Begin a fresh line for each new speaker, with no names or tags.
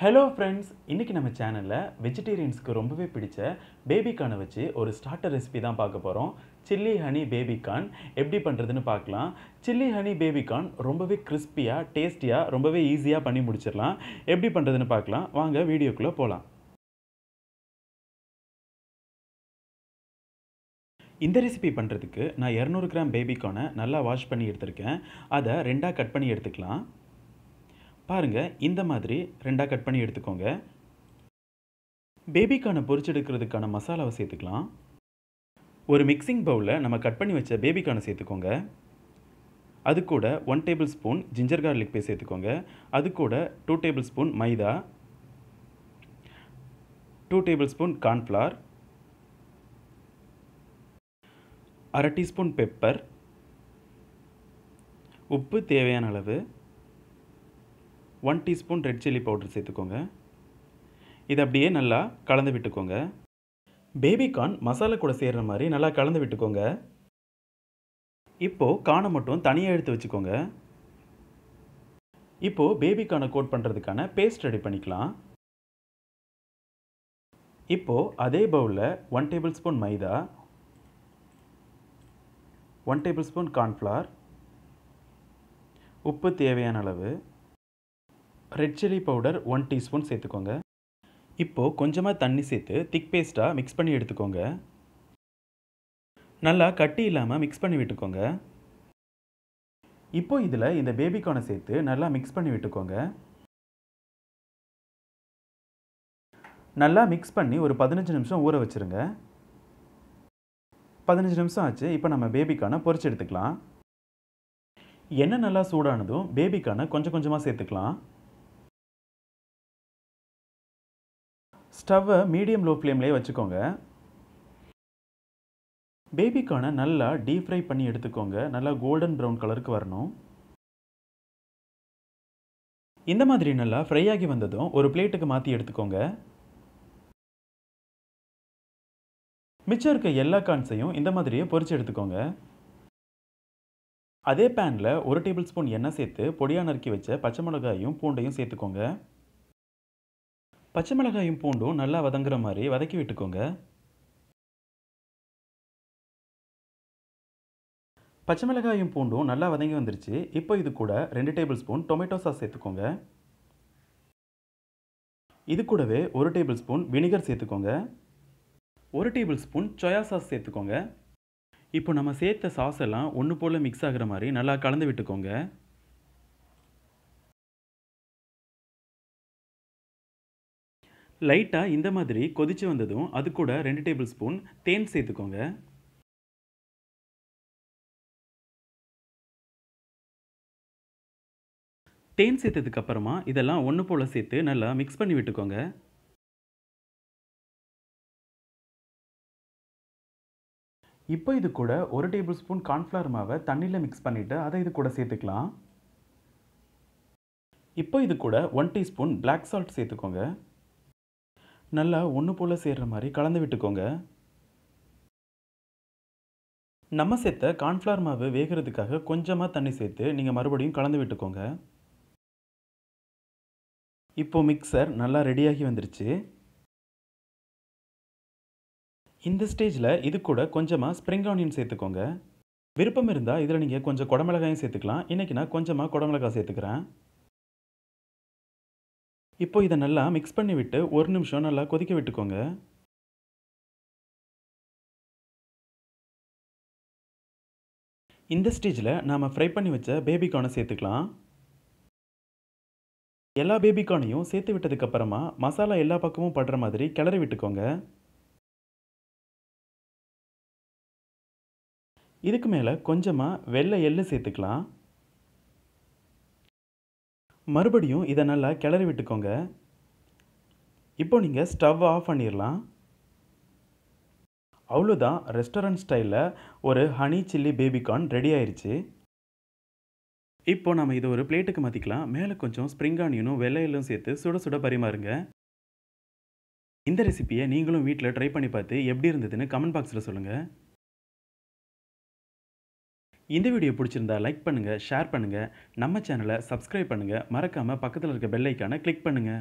hello friends இன்றைக்கி நம்ம சேனலில் வெஜிடேரியன்ஸ்க்கு ரொம்பவே பிடிச்ச பேபிகானை வச்சு ஒரு ஸ்டார்டர் ரெசிபி தான் பார்க்க போகிறோம் சில்லி ஹனி பேபிகான் எப்படி பண்ணுறதுன்னு பார்க்கலாம் சில்லி ஹனி பேபிகான் ரொம்பவே கிறிஸ்பியாக டேஸ்டியாக ரொம்பவே ஈஸியாக பண்ணி முடிச்சிடலாம் எப்படி பண்ணுறதுன்னு பார்க்கலாம் வாங்க வீடியோக்குள்ளே போகலாம் இந்த ரெசிபி பண்ணுறதுக்கு நான் இரநூறு கிராம் பேபிகானை நல்லா வாஷ் பண்ணி எடுத்திருக்கேன் அதை ரெண்டாக கட் பண்ணி எடுத்துக்கலாம் பாருங்கள் இந்த மாதிரி ரெண்டாக கட் பண்ணி எடுத்துக்கோங்க பேபிக்கான பொரிச்செடுக்கிறதுக்கான மசாலாவை சேர்த்துக்கலாம் ஒரு மிக்சிங் பவுலில் நம்ம கட் பண்ணி வச்ச பேபிக்கான சேர்த்துக்கோங்க அது கூட one tablespoon ginger garlic பே சேர்த்துக்கோங்க அது கூட டூ டேபிள் ஸ்பூன் மைதா டூ டேபிள் ஸ்பூன் கார்ன்ஃப்ளார் அரை டீஸ்பூன் பெப்பர் உப்பு தேவையான அளவு one teaspoon red chilli powder சேர்த்துக்கோங்க இது அப்படியே நல்லா கலந்து விட்டுக்கோங்க பேபிகார்ன் மசாலா கூட சேர்கிற மாதிரி நல்லா கலந்து விட்டுக்கோங்க இப்போது கானை மட்டும் தனியாக எடுத்து வச்சுக்கோங்க இப்போது பேபிக்கானை கோட் பண்ணுறதுக்கான பேஸ்ட் ரெடி பண்ணிக்கலாம் இப்போது அதே பவுலில் ஒன் டேபிள் ஸ்பூன் மைதா ஒன் டேபிள் ஸ்பூன் கார்ன்ஃப்ளார் உப்பு தேவையான அளவு red chilli powder one teaspoon சேர்த்துக்கோங்க இப்போது கொஞ்சமாக தண்ணி சேர்த்து திக் பேஸ்ட்டாக மிக்ஸ் பண்ணி எடுத்துக்கோங்க நல்லா கட்டி இல்லாமல் மிக்ஸ் பண்ணி விட்டுக்கோங்க இப்போ இதில் இந்த பேபிகார்னை சேர்த்து நல்லா மிக்ஸ் பண்ணி விட்டுக்கோங்க நல்லா மிக்ஸ் பண்ணி ஒரு பதினஞ்சு நிமிஷம் ஊற வச்சுருங்க பதினஞ்சு நிமிஷம் ஆச்சு இப்போ நம்ம பேபிக்கான பொறிச்சு எடுத்துக்கலாம் எண்ணெய் நல்லா சூடானதும் பேபிக்கானை கொஞ்சம் கொஞ்சமாக சேர்த்துக்கலாம் ஸ்டவ்வை மீடியம் லோ ஃப்ளேம்லேயே வச்சுக்கோங்க பேபிக்கான நல்லா டீப் ஃப்ரை பண்ணி எடுத்துக்கோங்க நல்லா கோல்டன் ப்ரௌன் கலருக்கு வரணும் இந்த மாதிரி நல்லா ஃப்ரை ஆகி வந்ததும் ஒரு பிளேட்டுக்கு மாற்றி எடுத்துக்கோங்க மிச்சம் இருக்க எல்லா கான்ஸையும் இந்த மாதிரியே பொறிச்சு எடுத்துக்கோங்க அதே பேனில் ஒரு டேபிள் ஸ்பூன் எண்ணெய் சேர்த்து பொடியாக நறுக்கி வச்ச பச்சை மிளகாயும் பூண்டையும் சேர்த்துக்கோங்க பச்சை மிளகாயும் பூண்டும் நல்லா வதங்குற மாதிரி வதக்கி விட்டுக்கோங்க பச்சை மிளகாயும் பூண்டும் நல்லா வதங்கி வந்துருச்சு இப்போ இது கூட ரெண்டு டேபிள் ஸ்பூன் டொமேட்டோ சாஸ் சேர்த்துக்கோங்க இது கூடவே ஒரு டேபிள் ஸ்பூன் வினிகர் சேர்த்துக்கோங்க ஒரு டேபிள் ஸ்பூன் சோயா சாஸ் சேர்த்துக்கோங்க இப்போ நம்ம சேர்த்த சாஸ் எல்லாம் ஒன்று போல் மிக்ஸ் ஆகிற மாதிரி நல்லா கலந்து விட்டுக்கோங்க லைட்டாக இந்த மாதிரி கொதிச்சு வந்ததும் அது கூட ரெண்டு டேபிள் ஸ்பூன்
தேன் சேர்த்துக்கோங்க தேன் சேர்த்ததுக்கப்புறமா இதெல்லாம் ஒன்று போல் சேர்த்து நல்லா மிக்ஸ் பண்ணி விட்டுக்கோங்க
இப்போ இது கூட ஒரு டேபிள் ஸ்பூன் கார்ன்ஃப்ளவர் மாவை தண்ணியில் மிக்ஸ் பண்ணிவிட்டு அதை இது கூட சேர்த்துக்கலாம் இப்போ இது கூட ஒன் டீஸ்பூன் பிளாக் சால்ட் சேர்த்துக்கோங்க நல்லா ஒன்று போல் சேர்கிற மாதிரி கலந்து விட்டுக்கோங்க நம்ம சேர்த்த கார்ன்ஃப்ளவர் மாவு வேகிறதுக்காக கொஞ்சமாக தண்ணி சேர்த்து நீங்கள் மறுபடியும் கலந்து விட்டுக்கோங்க இப்போது மிக்சர் நல்லா ரெடியாகி வந்துருச்சு இந்த ஸ்டேஜில் இது கூட கொஞ்சமாக ஸ்ப்ரிங் ஆனியன் சேர்த்துக்கோங்க விருப்பம் இருந்தால் இதில் நீங்கள் கொஞ்சம் குடமிளகாயும் சேர்த்துக்கலாம் இன்றைக்கி நான் கொஞ்சமாக குடமிளகாய் சேர்த்துக்கிறேன் இப்போ இதை நல்லா மிக்ஸ் பண்ணி விட்டு ஒரு நிமிஷம் நல்லா கொதிக்க விட்டுக்கோங்க
இந்த ஸ்டேஜில் நாம் ஃப்ரை
பண்ணி வச்ச பேபிகார்னை சேர்த்துக்கலாம் எல்லா பேபிகார்னையும் சேர்த்து விட்டதுக்கப்புறமா மசாலா எல்லா பக்கமும் படுற மாதிரி கிளறி விட்டுக்கோங்க இதுக்கு மேலே கொஞ்சமாக வெள்ளை எள்ளு சேர்த்துக்கலாம் மறுபடியும் இதை நல்லா கிளறி விட்டுக்கோங்க இப்போ நீங்கள் ஸ்டவ் ஆஃப் பண்ணிடலாம் அவ்வளோதான் ரெஸ்டாரண்ட் ஸ்டைலில் ஒரு ஹனி சில்லி பேபிகார்ன் ரெடி ஆயிடுச்சு இப்போ நம்ம இதை ஒரு பிளேட்டுக்கு மாற்றிக்கலாம் மேலே கொஞ்சம் ஸ்ப்ரிங் ஆனியனும் வெள்ளையிலும் சேர்த்து சுட சுட பரிமாறுங்க இந்த ரெசிப்பியை நீங்களும் வீட்டில் ட்ரை பண்ணி பார்த்து எப்படி இருந்ததுன்னு கமெண்ட் பாக்ஸில் சொல்லுங்கள் இந்த வீடியோ பிடிச்சிருந்தா லைக் பண்ணுங்கள் ஷேர் பண்ணுங்கள் நம்ம சேனலை சப்ஸ்கிரைப் பண்ணுங்கள் மறக்காமல் பக்கத்தில் இருக்க பெல்லைக்கான கிளிக் பண்ணுங்கள்